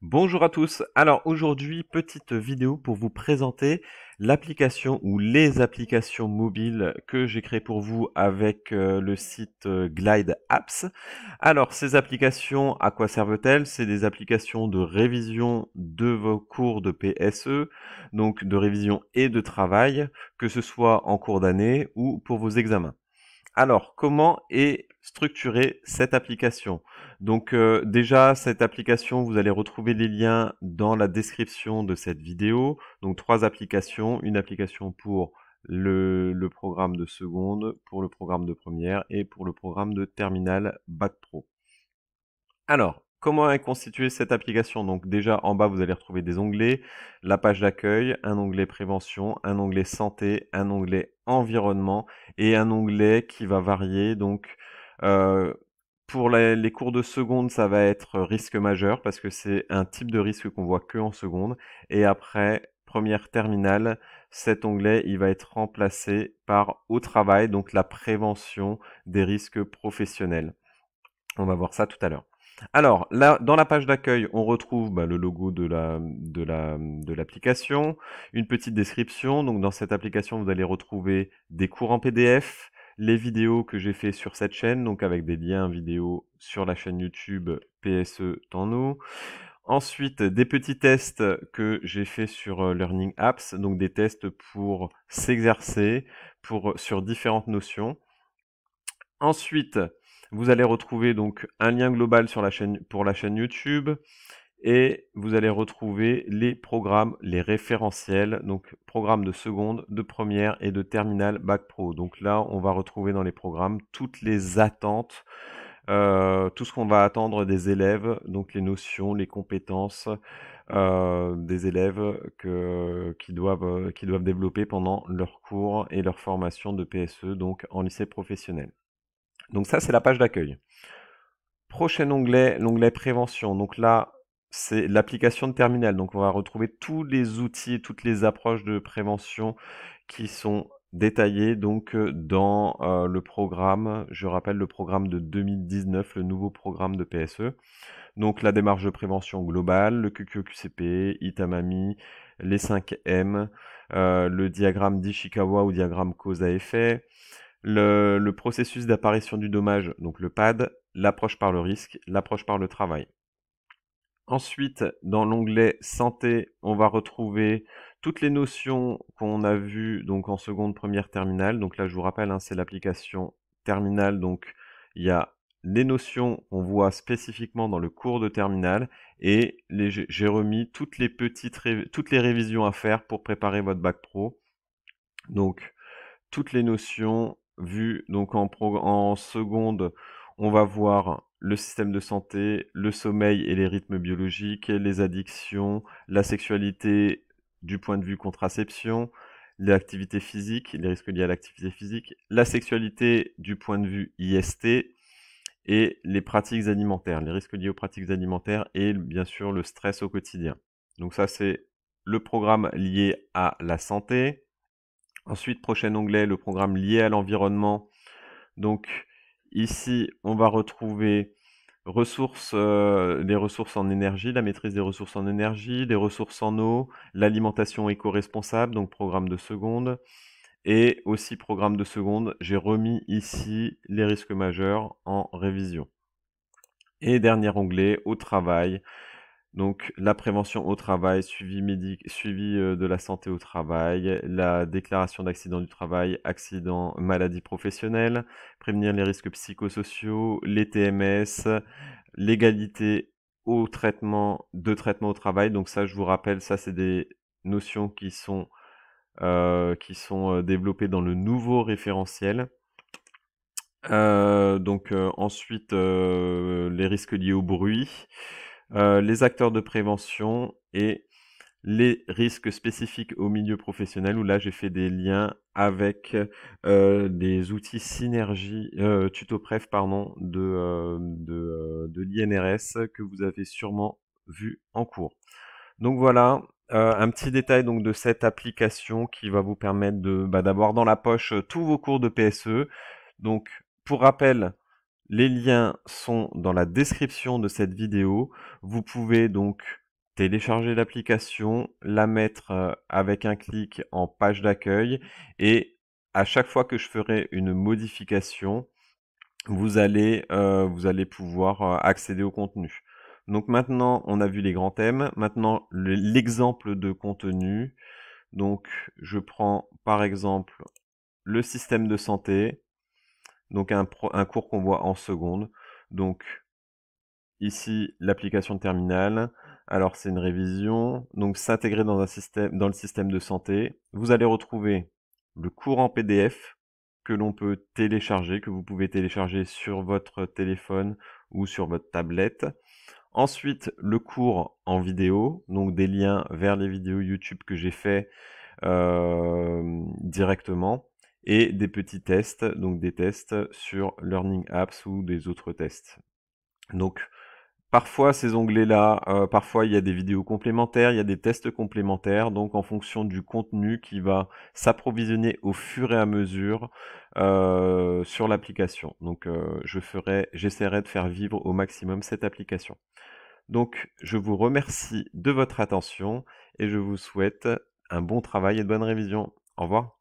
Bonjour à tous. Alors aujourd'hui, petite vidéo pour vous présenter l'application ou les applications mobiles que j'ai créées pour vous avec euh, le site euh, Glide Apps. Alors ces applications, à quoi servent-elles C'est des applications de révision de vos cours de PSE, donc de révision et de travail, que ce soit en cours d'année ou pour vos examens. Alors, comment est structurée cette application. Donc euh, déjà, cette application, vous allez retrouver les liens dans la description de cette vidéo. Donc trois applications, une application pour le, programme de seconde, pour le programme de première et pour le programme de Terminal Bac Pro. Alors, Comment est constituée cette application Donc déjà en bas vous allez retrouver des onglets, la page d'accueil, un onglet prévention, un onglet santé, un onglet environnement et un onglet qui va varier. Donc euh, pour les, cours de seconde ça va être risque majeur parce que c'est un type de risque qu'on voit que en seconde. Et après première terminale, cet onglet il va être remplacé par au travail, donc la prévention des risques professionnels. On va voir ça tout à l'heure. Alors, là, dans la page d'accueil, on retrouve bah, le logo de la de l'application, une petite description. Donc, dans cette application, vous allez retrouver des cours en PDF, les vidéos que j'ai fait sur cette chaîne, donc avec des liens vidéo sur la chaîne YouTube PSE Tanno. Ensuite, des petits tests que j'ai fait sur euh, Learning Apps, donc des tests pour s'exercer, pour sur différentes notions. Ensuite, vous allez retrouver donc un lien global sur la chaîne, pour la chaîne YouTube et vous allez retrouver les programmes, les référentiels, donc programmes de seconde, de première et de terminale Bac Pro. Donc là, on va retrouver dans les programmes toutes les attentes, euh, tout ce qu'on va attendre des élèves, donc les notions, les compétences euh, des élèves que, qui, doivent, euh, qui doivent développer pendant leur cours et leur formation de PSE, donc en lycée professionnel. Donc ça, c'est la page d'accueil. Prochain onglet, l'onglet prévention. Donc là, c'est l'application de terminal. Donc on va retrouver tous les outils, toutes les approches de prévention qui sont détaillées donc euh, dans euh, le programme, je rappelle le programme de 2019, le nouveau programme de PSE. Donc la démarche de prévention globale, le QQQCP, Itamami, les 5M, euh, le diagramme d'Ishikawa ou diagramme cause à effet, le, processus d'apparition du dommage, donc le PAD, l'approche par le risque, l'approche par le travail. Ensuite, dans l'onglet santé, on va retrouver toutes les notions qu'on a vues donc en seconde, première, terminale. Donc là, je vous rappelle, hein, c'est l'application terminale. Donc il y a les notions qu'on voit spécifiquement dans le cours de terminale et j'ai remis toutes les petites toutes les révisions à faire pour préparer votre bac pro. Donc toutes les notions Vu Donc en, seconde, on va voir le système de santé, le sommeil et les rythmes biologiques, les addictions, la sexualité du point de vue contraception, les activités physiques, les risques liés à l'activité physique, la sexualité du point de vue IST et les pratiques alimentaires, les risques liés aux pratiques alimentaires et bien sûr le stress au quotidien. Donc ça c'est le programme lié à la santé. Ensuite, prochain onglet, le programme lié à l'environnement. Donc ici, on va retrouver ressources, les euh, ressources en énergie, la maîtrise des ressources en énergie, des ressources en eau, l'alimentation éco-responsable, donc programme de seconde. Et aussi programme de seconde, j'ai remis ici les risques majeurs en révision. Et dernier onglet, au travail, donc la prévention au travail, suivi, suivi euh, de la santé au travail, la déclaration d'accident du travail, accident, maladie professionnelle, prévenir les risques psychosociaux, les TMS, l'égalité au traitement de traitement au travail. Donc ça, je vous rappelle, ça c'est des notions qui sont euh, qui sont euh, développées dans le nouveau référentiel. donc ensuite les risques liés au bruit, euh, les acteurs de prévention et les risques spécifiques au milieu professionnel, où là j'ai fait des liens avec euh, des outils synergie, euh, tutopref, pardon, de, euh, de, l'INRS que vous avez sûrement vu en cours. Donc voilà, un petit détail donc de cette application qui va vous permettre de bah, d'avoir dans la poche tous vos cours de PSE. Donc pour rappel, les liens sont dans la description de cette vidéo. Vous pouvez donc télécharger l'application, la mettre euh, avec un clic en page d'accueil et à chaque fois que je ferai une modification, vous allez, euh, vous allez pouvoir euh, accéder au contenu. Donc maintenant, on a vu les grands thèmes. Maintenant, l'exemple de contenu. Donc, je prends par exemple le système de santé donc un, cours qu'on voit en seconde. Donc ici l'application terminale. Alors c'est une révision, donc s'intégrer dans, un système, dans le système de santé. Vous allez retrouver le cours en PDF que l'on peut télécharger, que vous pouvez télécharger sur votre téléphone ou sur votre tablette. Ensuite, le cours en vidéo, donc des liens vers les vidéos YouTube que j'ai fait euh, directement et des petits tests, donc des tests sur Learning Apps ou des autres tests. Donc parfois ces onglets-là, euh, parfois il y a des vidéos complémentaires, il y a des tests complémentaires, donc en fonction du contenu qui va s'approvisionner au fur et à mesure euh, sur l'application. Donc euh, je ferai, j'essaierai de faire vivre au maximum cette application. Donc je vous remercie de votre attention et je vous souhaite un bon travail et de bonnes révisions. Au revoir.